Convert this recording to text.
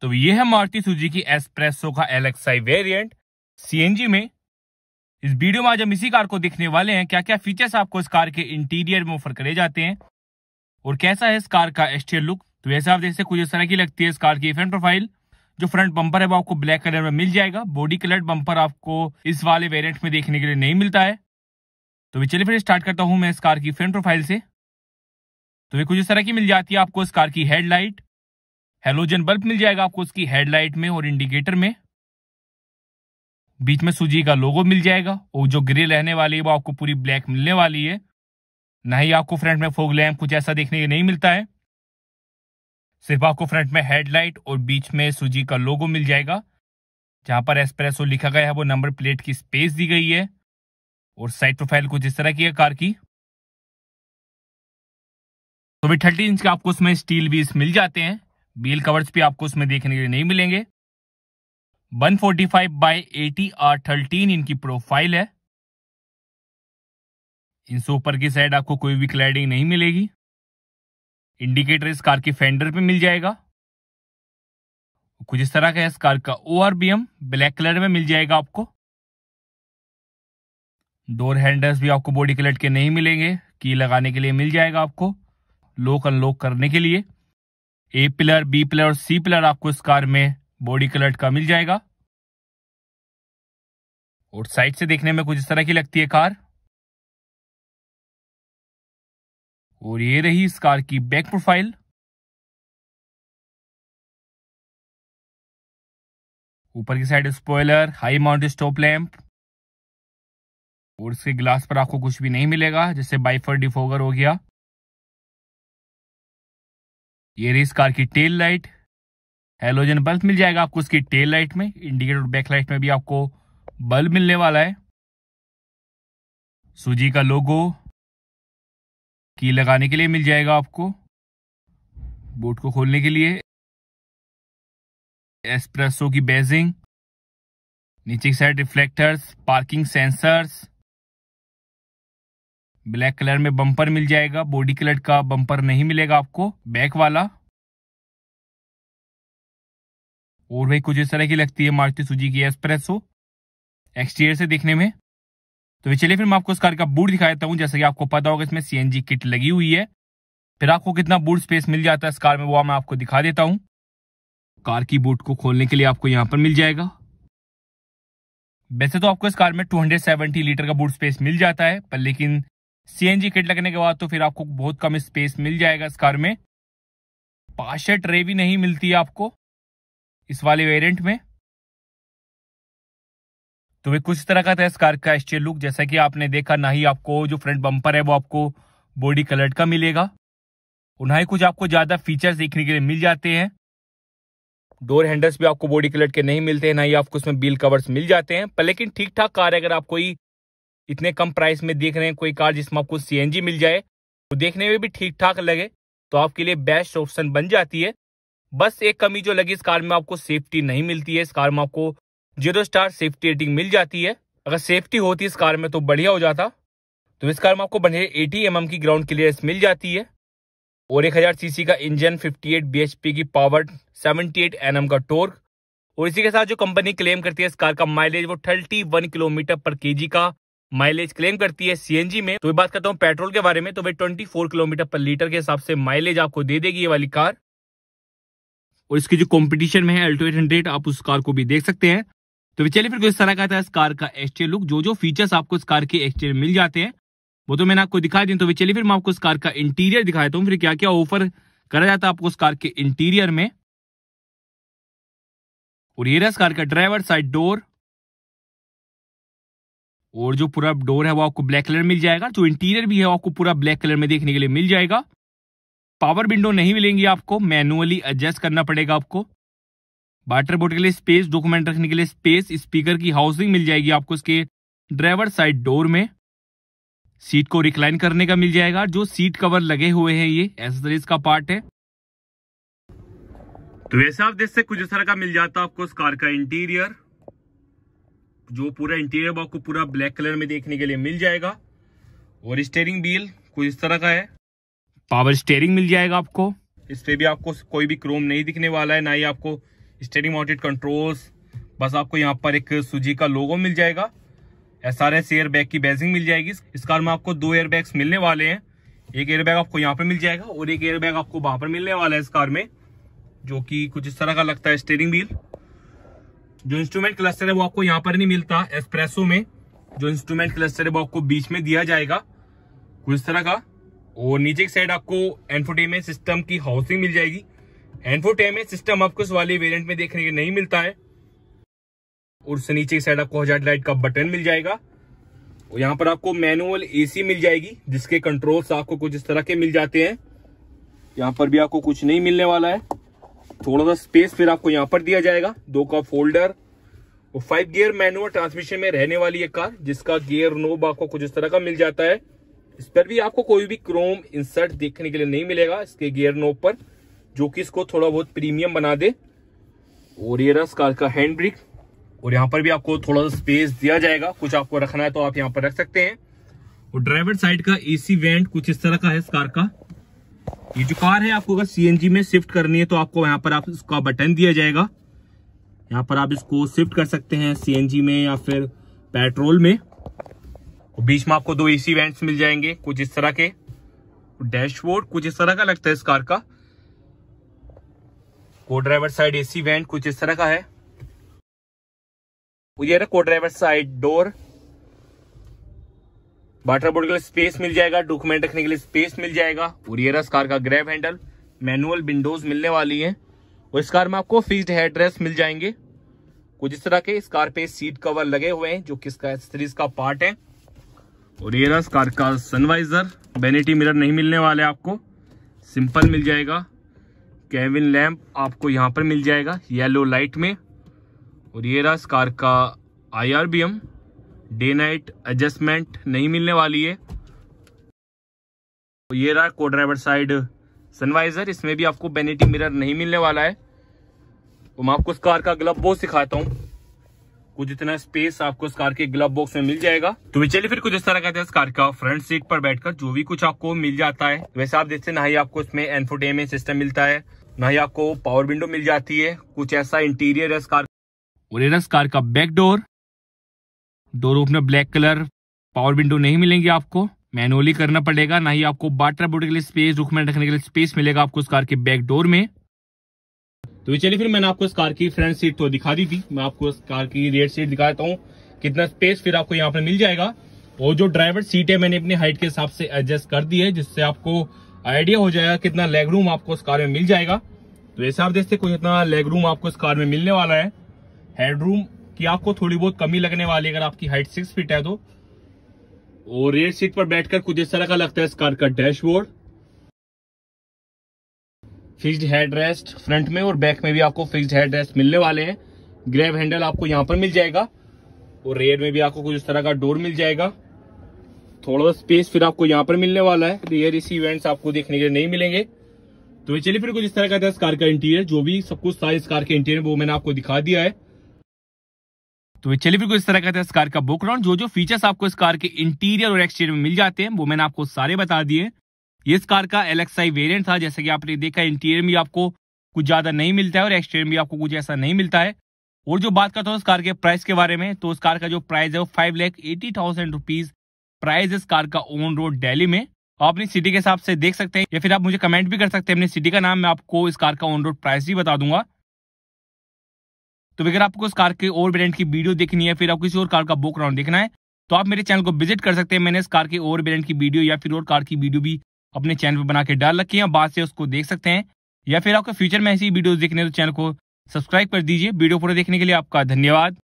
तो ये है मारुति की एसप्रेसो का एलेक्साई वेरिएंट सीएनजी में इस वीडियो में आज हम इसी कार को देखने वाले हैं क्या क्या फीचर्स आपको इस कार के इंटीरियर में ऑफर करे जाते हैं और कैसा है इस कार का एक्सटीरियर लुक तो वैसे आप देखते कुछ इस तरह की लगती है इस कार की फ्रंट प्रोफाइल जो फ्रंट बम्पर है वो आपको ब्लैक कलर में मिल जाएगा बॉडी कलर बंपर आपको इस वाले वेरियंट में देखने के लिए नहीं मिलता है तो चलिए फिर स्टार्ट करता हूँ मैं इस कार की फ्रंट प्रोफाइल से तो ये कुछ इस तरह की मिल जाती है आपको इस कार की हेडलाइट हेलोजन बल्ब मिल जाएगा आपको उसकी हेडलाइट में और इंडिकेटर में बीच में सुजी का लोगो मिल जाएगा और जो ग्रे रहने वाली है वो आपको पूरी ब्लैक मिलने वाली है ना ही आपको फ्रंट में फोग लैम्प कुछ ऐसा देखने के नहीं मिलता है सिर्फ आपको फ्रंट में हेडलाइट और बीच में सुजी का लोगो मिल जाएगा जहां पर एस्प्रेसो लिखा गया है वो नंबर प्लेट की स्पेस दी गई है और साइड प्रोफाइल कुछ इस तरह की है कार की तो भी थर्टी इंच के आपको उसमें स्टील व्हील्स मिल जाते हैं बेल कवर्स भी आपको उसमें देखने के लिए नहीं मिलेंगे 145 forty five by eighty R thirteen इनकी प्रोफाइल है इनसे ऊपर की साइड आपको कोई भी क्लाइडिंग नहीं मिलेगी इंडिकेटर इस कार के फेंडर पे मिल जाएगा कुछ इस तरह का इस कार का O R B M black colour में मिल जाएगा आपको डोर हैंडल्स भी आपको बॉडी कलर के नहीं मिलेंगे की लगाने के लिए मिल जाएगा आपको लॉक अनलॉक करने के लिए ए पिलर बी पिलर और सी पिलर आपको इस कार में बॉडी कलर का मिल जाएगा और साइड से देखने में कुछ इस तरह की लगती है कार और ये रही इस कार की बैक प्रोफाइल ऊपर की side spoiler high mount stop lamp और इसके ग्लास पर आपको कुछ भी नहीं मिलेगा जैसे बाइफर डिफोगर हो गया ये रही इस कार की टेल लाइट हेलोजन बल्ब मिल जाएगा आपको उसकी टेल लाइट में इंडिकेटर बैक लाइट में भी आपको बल्ब मिलने वाला है सूजी का लोगो की लगाने के लिए मिल जाएगा आपको बोट को खोलने के लिए एस्प्रेसो की बेजिंग नीचे की side reflectors parking sensors black colour में बम्पर मिल जाएगा बॉडी कलर का बम्पर नहीं मिलेगा आपको बैक वाला और भाई कुछ इस तरह की लगती है मारुति की एक्सप्रेसो एक्सटीरियर से देखने में तो चलिए फिर मैं आपको इस कार का बूट दिखा देता हूँ जैसा कि आपको पता होगा इसमें सीएनजी किट लगी हुई है फिर आपको कितना बूट स्पेस मिल जाता है इस कार में वो मैं आपको दिखा देता हूँ कार की बूट को खोलने के लिए आपको यहाँ पर मिल जाएगा वैसे तो आपको इस कार में 270 लीटर का बूट स्पेस मिल जाता है पर लेकिन सीएनजी किट लगने के बाद तो फिर आपको बहुत कम स्पेस मिल जाएगा इस कार में पाशे ट्रे भी नहीं मिलती आपको इस वाले वेरिएंट में तो वे कुछ तरह का था इस कार का एक्सटीरियर लुक जैसा कि आपने देखा ना ही आपको जो फ्रंट बम्पर है वो आपको बॉडी कलर का मिलेगा और ना ही कुछ आपको ज़्यादा फीचर्स देखने के लिए मिल जाते हैं डोर हैंडल्स भी आपको बॉडी कलर के नहीं मिलते हैं ना ही आपको उसमें बिल कवर्स मिल जाते हैं पर लेकिन ठीक ठाक कार है अगर आप कोई इतने कम प्राइस में देख रहे हैं कोई कार जिसमें आपको सी मिल जाए वो देखने में भी ठीक ठाक लगे तो आपके लिए बेस्ट ऑप्शन बन जाती है बस एक कमी जो लगी इस कार में आपको सेफ्टी नहीं मिलती है इस कार में आपको जीरो स्टार सेफ्टी रेटिंग मिल जाती है अगर सेफ्टी होती इस कार में तो बढ़िया हो जाता तो इस कार में आपको बढ़िया एटी एम की ग्राउंड क्लियरेंस मिल जाती है और एक हज़ार सीसी का इंजन 58 एट की पावर 78 एनएम का टोर्क और इसी के साथ जो कंपनी क्लेम करती है इस कार का माइलेज वो 31 किलोमीटर पर केजी का माइलेज क्लेम करती है सीएनजी में तो मैं बात करता हूँ पेट्रोल के बारे में तो भाई 24 किलोमीटर पर लीटर के हिसाब से माइलेज आपको दे देगी ये वाली कार और इसकी जो कंपटीशन में है अल्टो एट आप उस कार को भी देख सकते हैं तो चलिए फिर इस तरह का था इस कार का एक्सटीरियर लुक जो जो फीचर्स आपको इस कार के एक्सटीरियर मिल जाते हैं वो तो मैंने आपको दिखा दी तो चलिए फिर मैं आपको इस कार का इंटीरियर दिखाता हूँ फिर क्या क्या ऑफर करा जाता है आपको इस कार के इंटीरियर में और ये रहा इस कार का ड्राइवर साइड डोर और जो पूरा डोर है वो आपको ब्लैक कलर मिल जाएगा जो इंटीरियर भी है आपको पूरा ब्लैक कलर में देखने के लिए मिल जाएगा पावर विंडो नहीं मिलेंगी आपको मैनुअली एडजस्ट करना पड़ेगा आपको वाटर बोर्ड के लिए स्पेस डॉक्यूमेंट रखने के लिए स्पेस स्पीकर की हाउसिंग मिल जाएगी आपको इसके ड्राइवर साइड डोर में सीट को रिक्लाइन करने का मिल जाएगा जो सीट कवर लगे हुए हैं ये एसेसरीज का पार्ट है तो वैसे आप देख सकते कुछ इस तरह का मिल जाता है आपको इस कार का इंटीरियर जो पूरा इंटीरियर बॉक्स को पूरा ब्लैक कलर में देखने के लिए मिल जाएगा और स्टेयरिंग बिल कुछ इस तरह का है पावर स्टेयरिंग मिल जाएगा आपको इस पर भी आपको कोई भी क्रोम नहीं दिखने वाला है ना ही आपको स्टेयरिंग माउंटेड कंट्रोल्स बस आपको यहाँ पर एक सुजी का लोगो मिल जाएगा S R S air bag की बेजिंग मिल जाएगी इस कार में आपको दो एयर बैग्स मिलने वाले हैं एक एयर बैग आपको यहाँ पर मिल जाएगा और एक एयर बैग आपको वहाँ पर मिलने वाला है इस कार में जो कि कुछ इस तरह का लगता है स्टेयरिंग व्हील जो इंस्ट्रूमेंट क्लस्टर है वो आपको यहाँ पर नहीं मिलता एस्प्रेसो में जो इंस्ट्रूमेंट क्लस्टर है वो आपको बीच में दिया जाएगा कुछ तरह का और नीचे की साइड आपको एनफोटेमेंट सिस्टम की हाउसिंग मिल जाएगी एनफोटेमेंट सिस्टम आपको इस वाले वेरियंट में देखने के नहीं मिलता है और उससे नीचे की साइड आपको हजार लाइट का बटन मिल जाएगा और यहाँ पर आपको मैनुअल एसी मिल जाएगी जिसके कंट्रोल्स आपको कुछ इस तरह के मिल जाते हैं यहाँ पर भी आपको कुछ नहीं मिलने वाला है थोड़ा सा स्पेस फिर आपको यहाँ पर दिया जाएगा दो का फोल्डर और फाइव गियर मैनुअल ट्रांसमिशन में रहने वाली है कार जिसका गियर नोब आपको कुछ इस तरह का मिल जाता है इस पर भी आपको कोई भी क्रोम इंसर्ट देखने के लिए नहीं मिलेगा इसके गियर नोब पर जो कि इसको थोड़ा बहुत प्रीमियम बना दे और ये रस कार का हैंड ब्रिक और यहाँ पर भी आपको थोड़ा सा स्पेस दिया जाएगा कुछ आपको रखना है तो आप यहाँ पर रख सकते हैं और ड्राइवर साइड का एसी वेंट कुछ इस तरह का है इस कार का ये जो कार है आपको अगर सीएनजी में शिफ्ट करनी है तो आपको यहाँ पर आप इसका बटन दिया जाएगा यहाँ पर आप इसको शिफ्ट कर सकते हैं सीएनजी में या फिर पेट्रोल में और बीच में आपको दो एसी वेंट्स मिल जाएंगे कुछ इस तरह के डैशबोर्ड कुछ इस तरह का लगता है इस कार का को ड्राइवर साइड एसी वेंट कुछ इस तरह का है ये को driver side door water board के लिए स्पेस मिल जाएगा डॉक्यूमेंट रखने के लिए स्पेस मिल जाएगा और उरियरस कार का ग्रैब हैंडल मैनुअल विंडोज मिलने वाली है और इस कार में आपको फिक्सड हेड मिल जाएंगे कुछ इस तरह के इस कार पे सीट कवर लगे हुए हैं जो किसका सीरीज का पार्ट है और ये कार का सनवाइजर बेनिटी मिरर नहीं मिलने वाले आपको सिंपल मिल जाएगा केविन लैम्प आपको यहाँ पर मिल जाएगा येलो लाइट में और ये रस कार का I R B M day night adjustment नहीं मिलने वाली है तो ये रहा को ड्राइवर साइड सनवाइजर इसमें भी आपको बेनिटी मिरर नहीं मिलने वाला है तो मैं आपको इस कार का ग्लब बॉक्स सिखाता हूँ कुछ इतना स्पेस आपको इस कार के ग्लब बॉक्स में मिल जाएगा तो चलिए फिर कुछ इस तरह कहते हैं इस कार का फ्रंट सीट पर बैठकर जो भी कुछ आपको मिल जाता है वैसे आप देखते ना ही आपको इसमें एनफोटेनमेंट सिस्टम मिलता है ना ही आपको पावर विंडो मिल जाती है कुछ ऐसा इंटीरियर है इस कार का back door door opener black colour power window नहीं मिलेंगे आपको मैनुअली करना पड़ेगा ना ही आपको बाटर बोर्ड के लिए स्पेस में रखने के लिए स्पेस मिलेगा आपको इस कार के बैक डोर में तो चलिए फिर मैंने आपको इस कार की फ्रंट सीट तो दिखा दी थी मैं आपको इस कार की रेड सीट दिखाता हूँ कितना स्पेस फिर आपको यहाँ पर मिल जाएगा और जो ड्राइवर सीट है मैंने अपने हाइट के हिसाब से एडजस्ट कर दी है जिससे आपको आइडिया हो जाएगा कितना लेग रूम आपको इस कार में मिल जाएगा तो जैसे आप देखते कोई इतना लेग रूम आपको इस कार में मिलने वाला है हेड रूम कि आपको थोड़ी बहुत कमी लगने वाली अगर आपकी हाइट सिक्स फीट है तो और रेड सीट पर बैठकर कुछ इस तरह का लगता है इस कार का dashboard fixed head rest front में और बैक में भी आपको फिक्स्ड हेड रेस्ट मिलने वाले हैं ग्रैब हैंडल आपको यहाँ पर मिल जाएगा और रेयर में भी आपको कुछ इस तरह का डोर मिल जाएगा थोड़ा स्पेस फिर आपको यहाँ पर मिलने वाला है रेयर इसी इवेंट्स आपको देखने के लिए नहीं मिलेंगे तो चलिए फिर कुछ इस तरह का था इस कार का इंटीरियर जो भी सब कुछ था इस कार के इंटीरियर वो मैंने आपको दिखा दिया है तो चलिए फिर इस तरह का था इस कार का बुक राउंड जो जो फीचर्स आपको इस कार के इंटीरियर और एक्सटीरियर में मिल जाते हैं वो मैंने आपको सारे बता दिए ये इस कार का एल वेरिएंट था जैसे कि आपने देखा इंटीरियर में आपको कुछ ज्यादा नहीं मिलता है और एक्सटीरियर में आपको कुछ ऐसा नहीं मिलता है और जो बात करता हूँ इस कार के प्राइस के बारे में तो इस कार का जो प्राइस है वो five lakh eighty thousand rupees price इस कार का ऑन रोड डेली में आप अपनी सिटी के हिसाब से देख सकते हैं या फिर आप मुझे कमेंट भी कर सकते हैं अपनी सिटी का नाम मैं आपको इस कार का ऑन रोड प्राइस भी बता दूंगा तो अगर आपको इस कार के और ब्रांड की वीडियो देखनी है फिर आप किसी और कार का बुक राउंड देखना है तो आप मेरे चैनल को विजिट कर सकते हैं मैंने इस कार के और ब्रांड की वीडियो या फिर और कार की वीडियो भी अपने चैनल पर बना के डाल रखी है बाद से उसको देख सकते हैं या फिर आपको फ्यूचर में ऐसी वीडियो देखने तो चैनल को सब्सक्राइब कर दीजिए वीडियो पूरा देखने के लिए आपका धन्यवाद